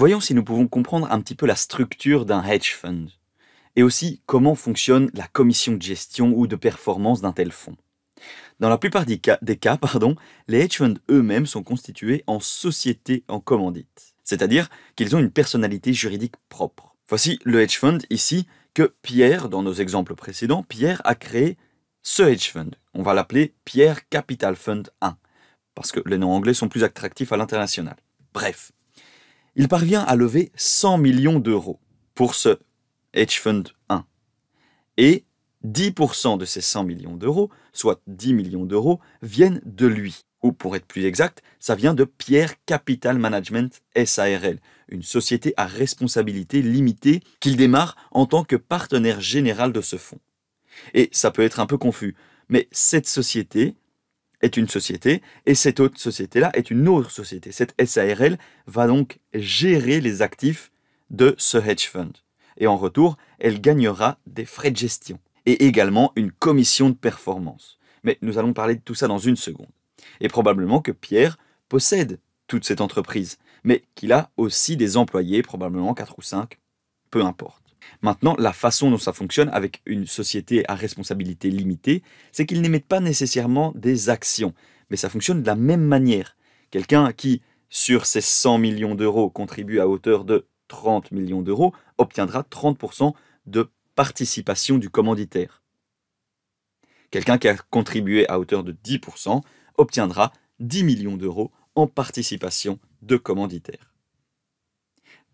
Voyons si nous pouvons comprendre un petit peu la structure d'un hedge fund et aussi comment fonctionne la commission de gestion ou de performance d'un tel fonds. Dans la plupart des cas, pardon, les hedge funds eux-mêmes sont constitués en société en commandite, c'est-à-dire qu'ils ont une personnalité juridique propre. Voici le hedge fund ici que Pierre, dans nos exemples précédents, Pierre a créé ce hedge fund. On va l'appeler Pierre Capital Fund 1, parce que les noms anglais sont plus attractifs à l'international. Bref, il parvient à lever 100 millions d'euros pour ce Hedge Fund 1. Et 10% de ces 100 millions d'euros, soit 10 millions d'euros, viennent de lui. Ou pour être plus exact, ça vient de Pierre Capital Management SARL, une société à responsabilité limitée qu'il démarre en tant que partenaire général de ce fonds. Et ça peut être un peu confus, mais cette société, est une société et cette autre société-là est une autre société. Cette SARL va donc gérer les actifs de ce hedge fund. Et en retour, elle gagnera des frais de gestion et également une commission de performance. Mais nous allons parler de tout ça dans une seconde. Et probablement que Pierre possède toute cette entreprise, mais qu'il a aussi des employés, probablement 4 ou 5, peu importe. Maintenant, la façon dont ça fonctionne avec une société à responsabilité limitée, c'est qu'ils n'émettent pas nécessairement des actions, mais ça fonctionne de la même manière. Quelqu'un qui, sur ses 100 millions d'euros, contribue à hauteur de 30 millions d'euros, obtiendra 30% de participation du commanditaire. Quelqu'un qui a contribué à hauteur de 10% obtiendra 10 millions d'euros en participation de commanditaire.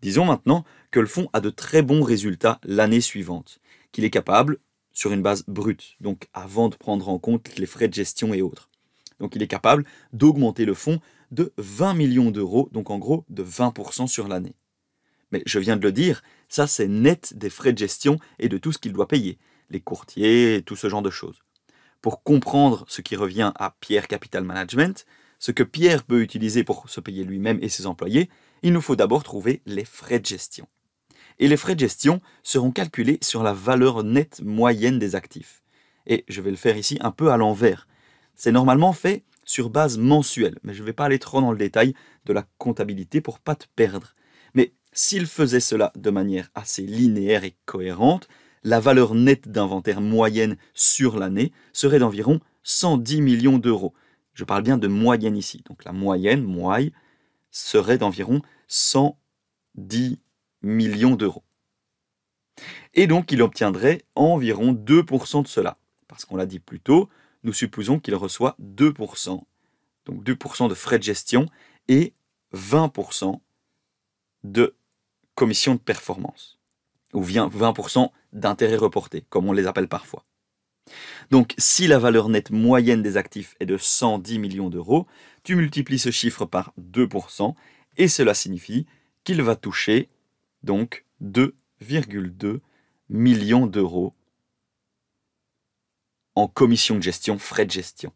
Disons maintenant que le fonds a de très bons résultats l'année suivante, qu'il est capable, sur une base brute, donc avant de prendre en compte les frais de gestion et autres. Donc il est capable d'augmenter le fonds de 20 millions d'euros, donc en gros de 20% sur l'année. Mais je viens de le dire, ça c'est net des frais de gestion et de tout ce qu'il doit payer, les courtiers, tout ce genre de choses. Pour comprendre ce qui revient à Pierre Capital Management, ce que Pierre peut utiliser pour se payer lui-même et ses employés, il nous faut d'abord trouver les frais de gestion et les frais de gestion seront calculés sur la valeur nette moyenne des actifs. Et je vais le faire ici un peu à l'envers. C'est normalement fait sur base mensuelle, mais je ne vais pas aller trop dans le détail de la comptabilité pour pas te perdre. Mais s'il faisait cela de manière assez linéaire et cohérente, la valeur nette d'inventaire moyenne sur l'année serait d'environ 110 millions d'euros. Je parle bien de moyenne ici, donc la moyenne, moye, serait d'environ 110 millions millions d'euros. Et donc il obtiendrait environ 2% de cela. Parce qu'on l'a dit plus tôt, nous supposons qu'il reçoit 2%. Donc 2% de frais de gestion et 20% de commission de performance. Ou bien 20% d'intérêt reporté comme on les appelle parfois. Donc si la valeur nette moyenne des actifs est de 110 millions d'euros, tu multiplies ce chiffre par 2% et cela signifie qu'il va toucher donc 2,2 millions d'euros en commission de gestion, frais de gestion.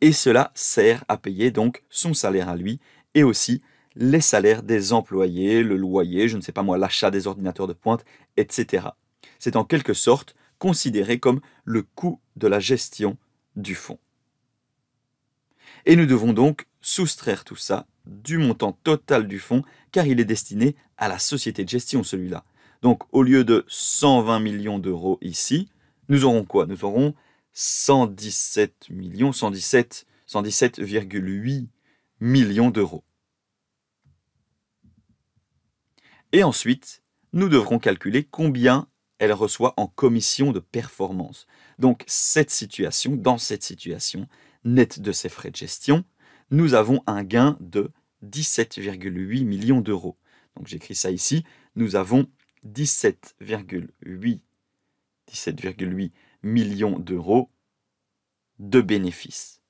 Et cela sert à payer donc son salaire à lui et aussi les salaires des employés, le loyer, je ne sais pas moi, l'achat des ordinateurs de pointe, etc. C'est en quelque sorte considéré comme le coût de la gestion du fonds. Et nous devons donc soustraire tout ça du montant total du fonds car il est destiné à la société de gestion celui-là. Donc au lieu de 120 millions d'euros ici, nous aurons quoi Nous aurons 117 millions, 117, 117,8 millions d'euros. Et ensuite, nous devrons calculer combien elle reçoit en commission de performance. Donc cette situation, dans cette situation, nette de ses frais de gestion, nous avons un gain de 17,8 millions d'euros. Donc j'écris ça ici, nous avons 17,8 millions d'euros de bénéfices.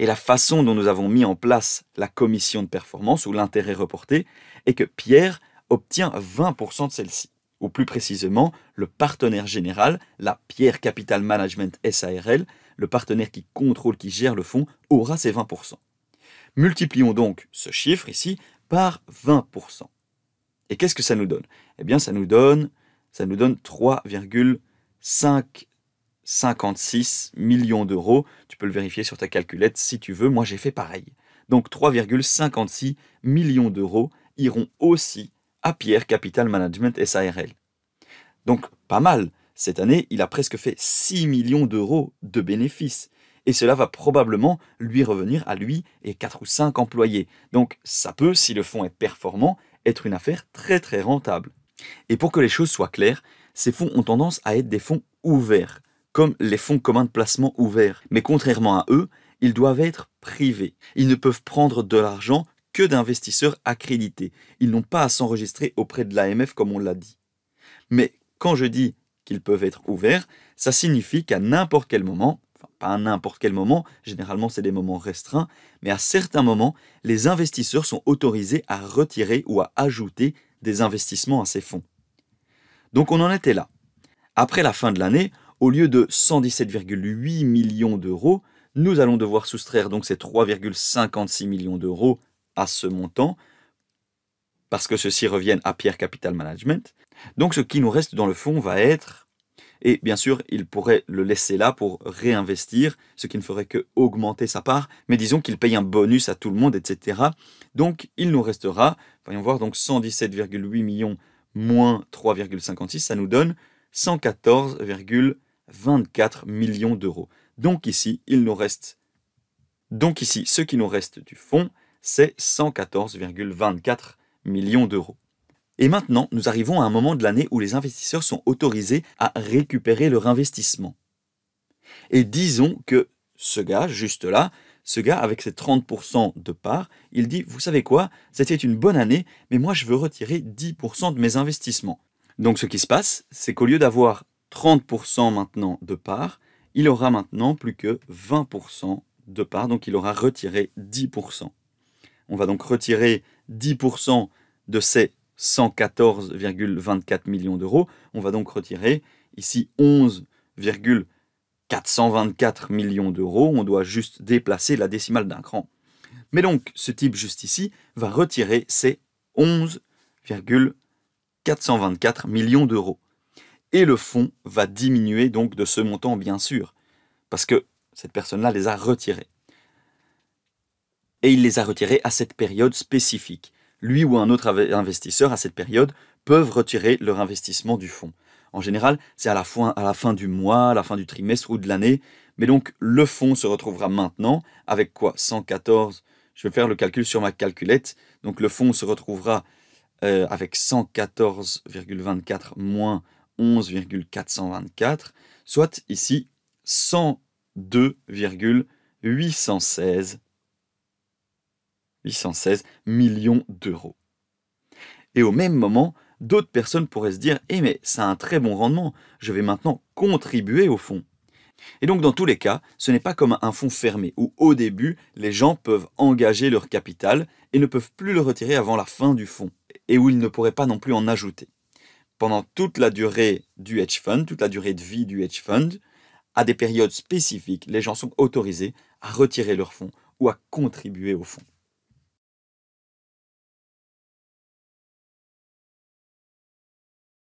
Et la façon dont nous avons mis en place la commission de performance ou l'intérêt reporté est que Pierre obtient 20% de celle-ci, ou plus précisément le partenaire général, la Pierre Capital Management SARL, le partenaire qui contrôle, qui gère le fonds, aura ses 20%. Multiplions donc ce chiffre ici par 20%. Et qu'est-ce que ça nous donne Eh bien, ça nous donne, ça nous donne 3,556 millions d'euros. Tu peux le vérifier sur ta calculette si tu veux. Moi, j'ai fait pareil. Donc, 3,56 millions d'euros iront aussi à Pierre Capital Management SARL. Donc, pas mal. Cette année, il a presque fait 6 millions d'euros de bénéfices et cela va probablement lui revenir à lui et 4 ou 5 employés. Donc ça peut, si le fonds est performant, être une affaire très très rentable. Et pour que les choses soient claires, ces fonds ont tendance à être des fonds ouverts, comme les fonds communs de placement ouverts. Mais contrairement à eux, ils doivent être privés. Ils ne peuvent prendre de l'argent que d'investisseurs accrédités. Ils n'ont pas à s'enregistrer auprès de l'AMF comme on l'a dit. Mais quand je dis qu'ils peuvent être ouverts, ça signifie qu'à n'importe quel moment, pas à n'importe quel moment, généralement c'est des moments restreints, mais à certains moments, les investisseurs sont autorisés à retirer ou à ajouter des investissements à ces fonds. Donc on en était là. Après la fin de l'année, au lieu de 117,8 millions d'euros, nous allons devoir soustraire donc ces 3,56 millions d'euros à ce montant, parce que ceux-ci reviennent à Pierre Capital Management. Donc ce qui nous reste dans le fonds va être et bien sûr, il pourrait le laisser là pour réinvestir, ce qui ne ferait que augmenter sa part. Mais disons qu'il paye un bonus à tout le monde, etc. Donc, il nous restera, voyons voir, donc 117,8 millions moins 3,56, ça nous donne 114,24 millions d'euros. Donc ici, il nous reste, donc ici, ce qui nous reste du fonds, c'est 114,24 millions d'euros. Et maintenant, nous arrivons à un moment de l'année où les investisseurs sont autorisés à récupérer leur investissement. Et disons que ce gars, juste là, ce gars avec ses 30% de parts, il dit, vous savez quoi, c'était une bonne année, mais moi je veux retirer 10% de mes investissements. Donc ce qui se passe, c'est qu'au lieu d'avoir 30% maintenant de parts, il aura maintenant plus que 20% de parts. donc il aura retiré 10%. On va donc retirer 10% de ses 114,24 millions d'euros. On va donc retirer ici 11,424 millions d'euros. On doit juste déplacer la décimale d'un cran. Mais donc, ce type juste ici va retirer ces 11,424 millions d'euros. Et le fonds va diminuer donc de ce montant, bien sûr, parce que cette personne-là les a retirés. Et il les a retirés à cette période spécifique lui ou un autre investisseur à cette période peuvent retirer leur investissement du fonds. En général, c'est à, la fin, du mois, à la fin du trimestre ou de l'année. Mais donc, le fonds se retrouvera maintenant avec quoi 114, je vais faire le calcul sur ma calculette. Donc, le fonds se retrouvera euh, avec 114,24 moins 11,424, soit ici 102,816 816 millions d'euros. Et au même moment, d'autres personnes pourraient se dire Eh, mais c'est un très bon rendement, je vais maintenant contribuer au fonds. Et donc, dans tous les cas, ce n'est pas comme un fonds fermé où, au début, les gens peuvent engager leur capital et ne peuvent plus le retirer avant la fin du fonds et où ils ne pourraient pas non plus en ajouter. Pendant toute la durée du hedge fund, toute la durée de vie du hedge fund, à des périodes spécifiques, les gens sont autorisés à retirer leurs fonds ou à contribuer au fonds.